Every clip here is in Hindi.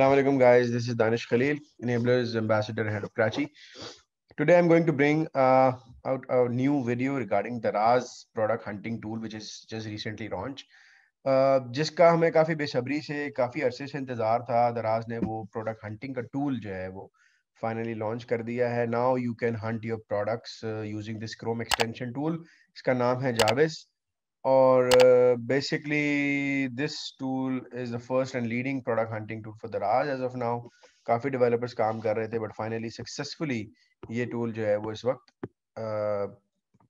Assalamu alaikum guys. This is Danish Khalil, Enablers Ambassador Head of Karachi. Today I'm going to bring uh, out a new video regarding the Raz product hunting tool, which is just recently launched. Uh, जिसका हमें काफ़ी बेसब्री से काफ़ी अरसे से इंतज़ार था दराज ने वो प्रोडक्ट हंटिंग का टूल जो है वो फाइनली लॉन्च कर दिया है now you can hunt your products using this chrome extension tool इसका नाम है जाविस और basically this tool is the first and leading product hunting tool for the rage as of now काफी डेवलपर्स काम कर रहे थे बट फाइनली सक्सेसफुली ये टूल जो है वो इस वक्त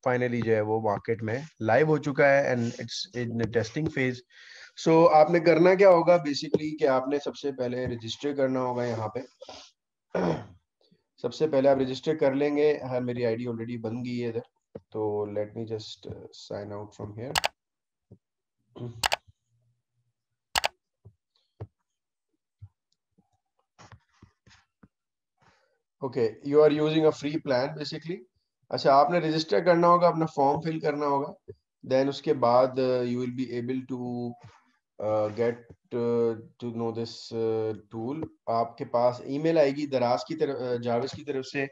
फाइनली uh, जो है वो मार्केट में लाइव हो चुका है and it's in testing phase so आपने करना क्या होगा बेसिकली कि आपने सबसे पहले रजिस्टर करना होगा यहाँ पे सबसे पहले आप रजिस्टर कर लेंगे हाँ मेरी आईडी ऑलरेडी बन गई है इधर तो let me just sign out from from okay you are using a free plan basically अच्छा आपने रजिस्टर करना होगा अपना फॉर्म फिल करना होगा देन उसके बाद you will be able to get to know this tool आपके पास ईमेल आएगी दराज की तरफ uh, जावेस की तरफ से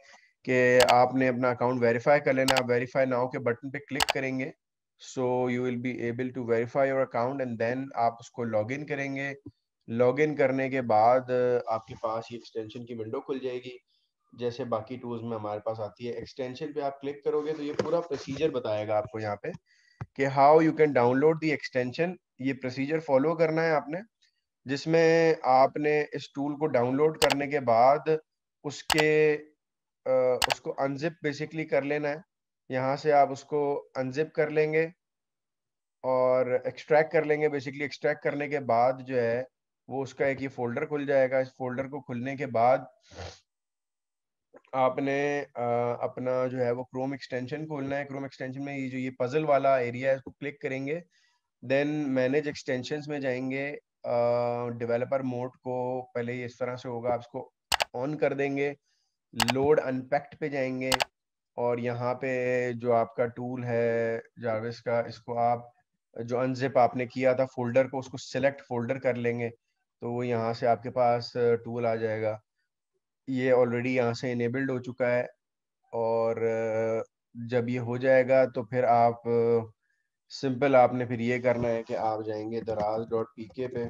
कि आपने अपना अकाउंट वेरीफाई कर लेना आप वेरीफाई नाउ के बटन पे क्लिक करेंगे so you will be able to verify your account and then आप उसको लॉगिन करेंगे लॉगिन करने के बाद uh, आपके पास ये एक्सटेंशन की विंडो खुल जाएगी जैसे बाकी टूल्स में हमारे पास आती है एक्सटेंशन पे आप क्लिक करोगे तो ये पूरा प्रोसीजर बताएगा आपको यहाँ पे कि how you can download the extension ये प्रोसीजर फॉलो करना है आपने जिसमें आपने इस टूल को डाउनलोड करने के बाद उसके उसको अनजिप बेसिकली कर लेना है यहाँ से आप उसको अनजिप कर लेंगे और एक्सट्रैक्ट कर लेंगे बेसिकली एक्सट्रैक्ट करने के बाद जो है वो उसका एक ये फोल्डर खुल जाएगा इस फोल्डर को खुलने के बाद आपने अपना जो है वो क्रोम एक्सटेंशन खोलना है क्रोम एक्सटेंशन में ये जो ये पजल वाला एरिया है इसको क्लिक करेंगे देन मैनेज एक्सटेंशन में जाएंगे डेवलपर मोड को पहले इस तरह से होगा आप इसको ऑन कर देंगे लोड अनपैक्ट पे जाएंगे और यहाँ पे जो आपका टूल है जारविस का इसको आप जो अनजिप आपने किया था फोल्डर को उसको सिलेक्ट फोल्डर कर लेंगे तो वो यहाँ से आपके पास टूल uh, आ जाएगा ये ऑलरेडी यहाँ से इनेबल्ड हो चुका है और uh, जब ये हो जाएगा तो फिर आप सिंपल uh, आपने फिर ये करना है कि आप जाएंगे दराज डॉट पी के पे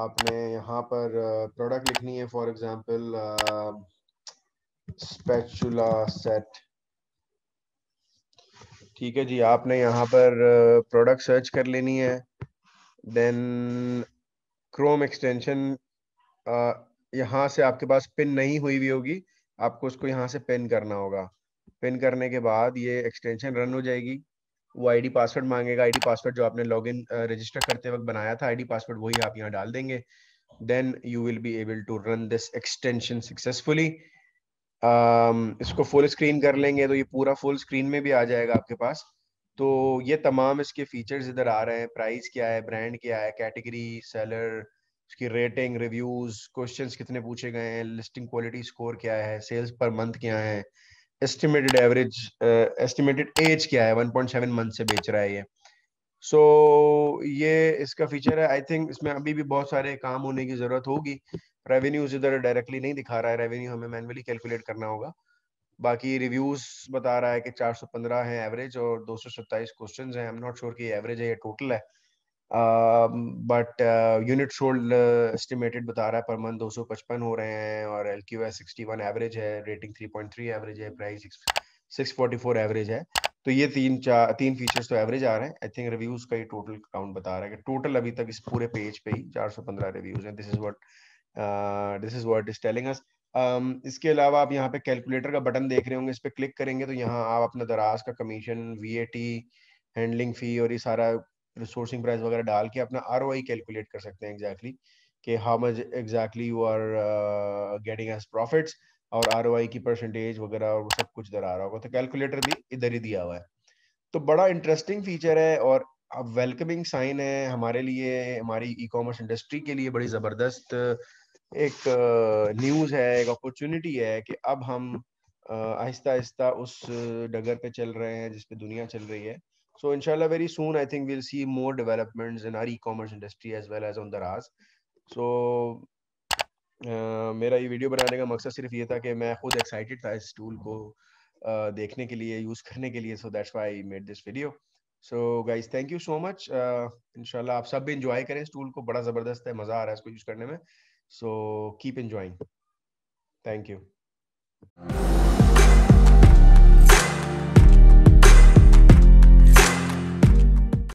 आपने यहाँ पर प्रोडक्ट लिखनी है फॉर एग्जाम्पल स्पेचुला सेट ठीक है जी आपने यहाँ पर प्रोडक्ट सर्च कर लेनी है देन क्रोम एक्सटेंशन यहाँ से आपके पास पिन नहीं हुई हुई होगी आपको उसको यहाँ से पिन करना होगा पिन करने के बाद ये एक्सटेंशन रन हो जाएगी वो आईडी पासवर्ड मांगेगा आईडी पासवर्ड जो आपने लॉगिन रजिस्टर uh, करते वक्त बनाया था आईडी पासवर्ड वही आप यहाँ डाल देंगे then you will be able to run this extension successfully इसको फुल स्क्रीन कर लेंगे तो ये पूरा फुल स्क्रीन में भी आ जाएगा आपके पास तो ये तमाम इसके फीचर्स इधर आ रहे हैं प्राइस क्या है ब्रांड क्या है कैटेगरी सेलर उसकी रेटिंग रिव्यूज क्वेश्चंस कितने पूछे गए हैं लिस्टिंग क्वालिटी स्कोर क्या है सेल्स पर मंथ क्या है एस्टिमेटेड एवरेज एस्टिमेटेड एज क्या है 1.7 मंथ से बेच रहा है ये सो so, ये इसका फीचर है आई थिंक इसमें अभी भी बहुत सारे काम होने की जरूरत होगी रेवेन्यूज इधर डायरेक्टली नहीं दिखा रहा है रेवेन्यू हमें मैनुअली कैलकुलेट करना होगा बाकी रिव्यूज बता रहा है कि 415 है एवरेज और 227 क्वेश्चंस हैं आई एम नॉट श्योर की एवरेज है या टोटल है बट यूनिट सोल्ड एस्टिमेटेड बता रहा है पर मंथ दो सौ पचपन हो रहे हैं और L Q S sixty average है rating three point three average है प्राइस फोर्टी फोर एवरेज है तो ये तीन चार तीन फीचर्स तो एवरेज आ रहे हैं आई थिंक रिव्यूज का ये टोटल काउंट बता रहा है कि टोटल अभी तक इस पूरे पेज पे ही चार सौ पंद्रह रिव्यूज हैं this is what this is what is telling us इसके अलावा आप यहाँ पे कैलकुलेटर का बटन देख रहे होंगे इस पर क्लिक करेंगे तो यहाँ आप अपना दराज का कमीशन वी हैंडलिंग फी और ये सारा सोर्सिंग प्राइस वगैरह डाल के अपना आर कैलकुलेट कर सकते हैं एग्जैक्टली कि how much exactly you are getting as profits और आर की परसेंटेज वगैरह और सब कुछ इधर आ रहा होगा तो कैलकुलेटर भी इधर ही दिया हुआ है तो बड़ा इंटरेस्टिंग फीचर है और अब वेलकमिंग साइन है हमारे लिए हमारी ई कॉमर्स इंडस्ट्री के लिए बड़ी ज़बरदस्त uh, एक न्यूज़ uh, है एक अपॉर्चुनिटी है कि अब हम uh, आहिस्ता आहिस्ता उस डगर पे चल रहे हैं जिसपे दुनिया चल रही है So inshallah, very soon, I think we'll see more developments in our e-commerce industry as well as on the RAS. So uh, मेरा ये वीडियो बनाने का मकसद सिर्फ ये था कि मैं खुद एक्साइटेड था इस टूल को uh, देखने के लिए यूज़ करने के लिए so that's why I made this video so guys thank you so much इंशाल्लाह आप सब भी इंजॉय करें इस टूल को बड़ा ज़बरदस्त है मज़ा आ रहा है इसको यूज़ करने में so keep enjoying thank you